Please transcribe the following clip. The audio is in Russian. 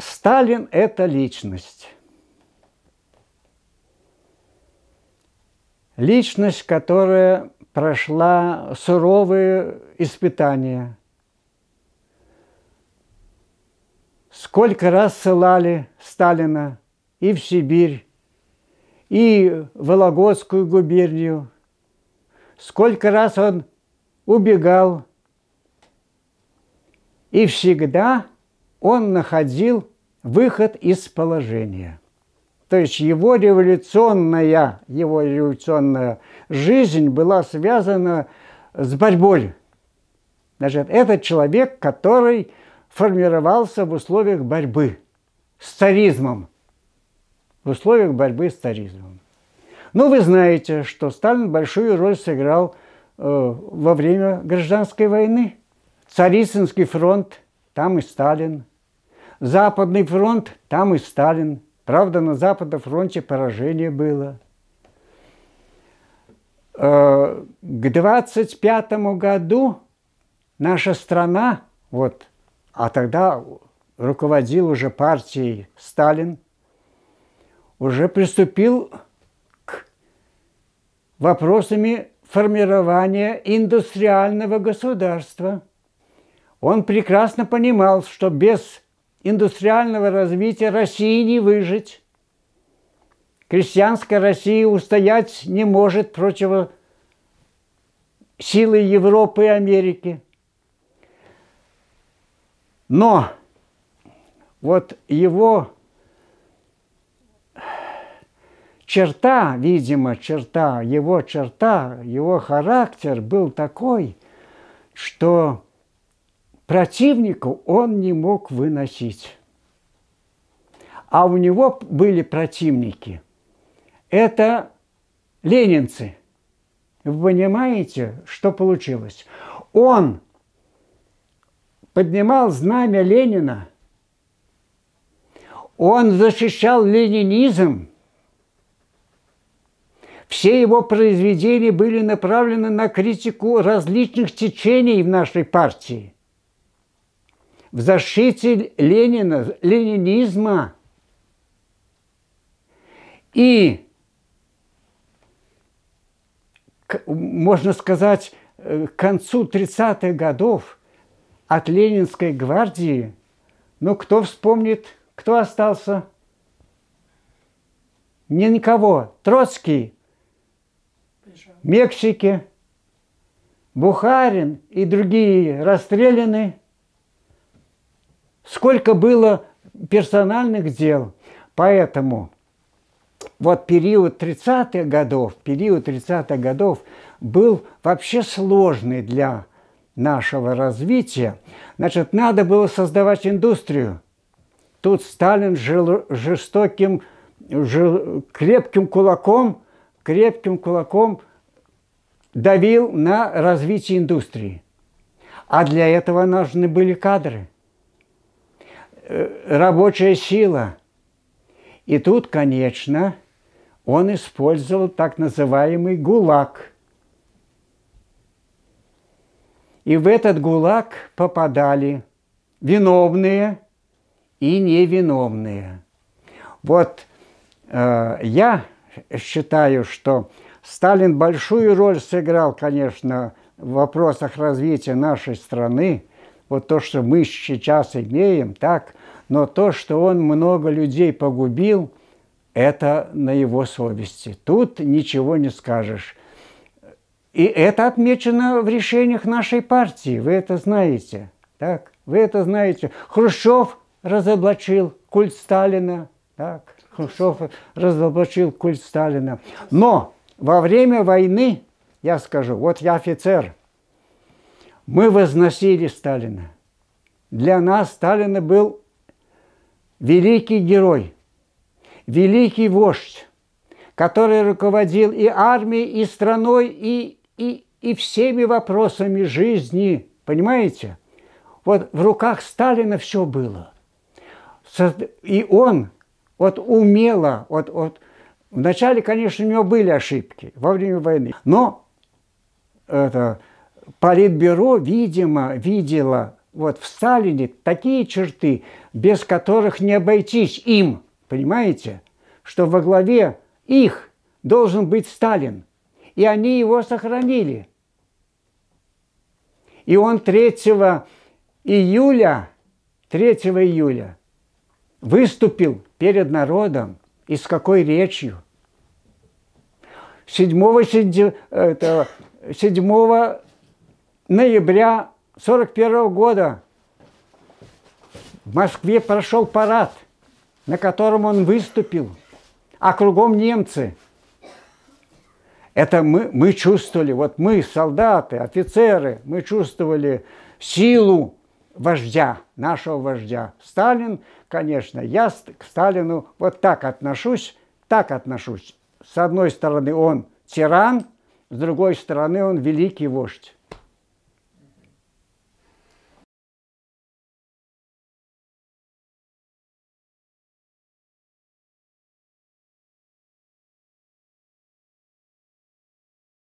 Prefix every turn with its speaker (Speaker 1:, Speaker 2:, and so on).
Speaker 1: Сталин – это личность. Личность, которая прошла суровые испытания. Сколько раз ссылали Сталина и в Сибирь, и в Вологодскую губернию. Сколько раз он убегал. И всегда он находил выход из положения. То есть его революционная, его революционная жизнь была связана с борьбой. Значит, это человек, который формировался в условиях борьбы с царизмом. В условиях борьбы с царизмом. Ну вы знаете, что Сталин большую роль сыграл э, во время гражданской войны. Царицынский фронт, там и Сталин – Западный фронт, там и Сталин. Правда, на Западном фронте поражение было. Э, к 25 году наша страна, вот, а тогда руководил уже партией Сталин, уже приступил к вопросами формирования индустриального государства. Он прекрасно понимал, что без индустриального развития России не выжить. Крестьянская Россия устоять не может против силы Европы и Америки. Но вот его черта, видимо, черта, его черта, его характер был такой, что противников он не мог выносить. А у него были противники. Это ленинцы. Вы понимаете, что получилось? Он поднимал знамя Ленина, он защищал ленинизм, все его произведения были направлены на критику различных течений в нашей партии – в защите Ленина, ленинизма. И, можно сказать, э, к концу 30-х годов от Ленинской гвардии, ну, кто вспомнит, кто остался? Ни никого. Троцкий мексики Бухарин и другие расстреляны – сколько было персональных дел. Поэтому вот период 30-х годов, период 30-х годов был вообще сложный для нашего развития. Значит, надо было создавать индустрию. Тут Сталин жил жестоким, жил крепким кулаком, крепким кулаком давил на развитие индустрии. А для этого нужны были кадры – Э, рабочая сила. И тут, конечно, он использовал так называемый гулаг. И в этот гулаг попадали виновные и невиновные. Вот э, я считаю, что Сталин большую роль сыграл, конечно, в вопросах развития нашей страны. Вот то, что мы сейчас имеем, так, но то, что он много людей погубил, это на его совести. Тут ничего не скажешь. И это отмечено в решениях нашей партии, вы это знаете. Так, вы это знаете. Хрущев разоблачил культ Сталина. Так, Хрущев разоблачил культ Сталина. Но во время войны, я скажу, вот я офицер, мы возносили Сталина. Для нас Сталина был великий герой, великий вождь, который руководил и армией, и страной, и, и, и всеми вопросами жизни. Понимаете? Вот в руках Сталина все было. И он вот умело, вот, вот вначале, конечно, у него были ошибки во время войны, но это, Политбюро, видимо, видело вот в Сталине такие черты, без которых не обойтись им, понимаете? Что во главе их должен быть Сталин. И они его сохранили. И он 3 июля, 3 июля выступил перед народом. И с какой речью? 7, 7, 7 ноября 1941 -го года в Москве прошел парад, на котором он выступил, а кругом немцы. Это мы, мы чувствовали, вот мы, солдаты, офицеры, мы чувствовали силу вождя, нашего вождя. Сталин, конечно, я к Сталину вот так отношусь, так отношусь. С одной стороны он тиран, с другой стороны он великий вождь.